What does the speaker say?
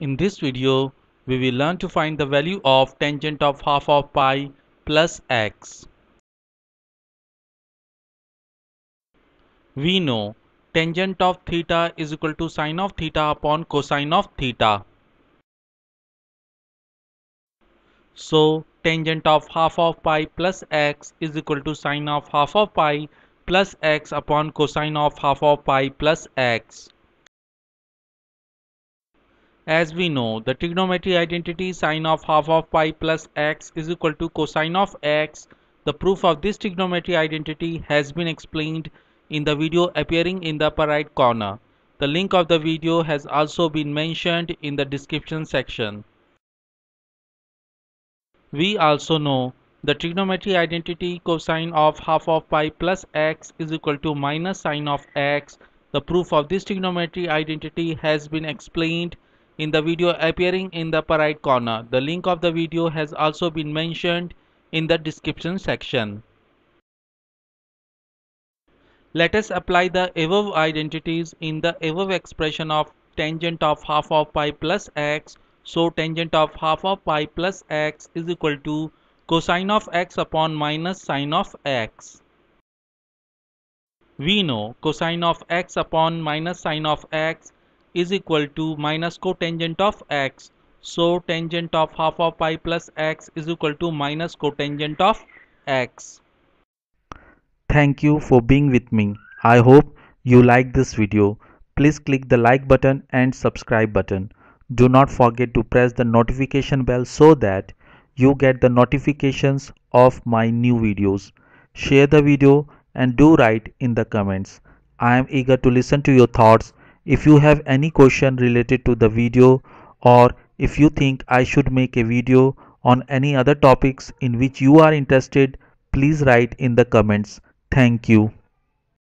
In this video, we will learn to find the value of tangent of half of pi plus x. We know tangent of theta is equal to sine of theta upon cosine of theta. So tangent of half of pi plus x is equal to sine of half of pi plus x upon cosine of half of pi plus x. As we know, the trigonometry identity sine of half of pi plus x is equal to cosine of x. The proof of this trigonometry identity has been explained in the video appearing in the upper right corner. The link of the video has also been mentioned in the description section. We also know the trigonometry identity cosine of half of pi plus x is equal to minus sine of x. The proof of this trigonometry identity has been explained in the video appearing in the upper right corner. The link of the video has also been mentioned in the description section. Let us apply the above identities in the above expression of tangent of half of pi plus x. So tangent of half of pi plus x is equal to cosine of x upon minus sine of x. We know cosine of x upon minus sine of x is equal to minus cotangent of x. So tangent of half of pi plus x is equal to minus cotangent of x. Thank you for being with me. I hope you like this video. Please click the like button and subscribe button. Do not forget to press the notification bell so that you get the notifications of my new videos. Share the video and do write in the comments. I am eager to listen to your thoughts if you have any question related to the video or if you think I should make a video on any other topics in which you are interested, please write in the comments. Thank you.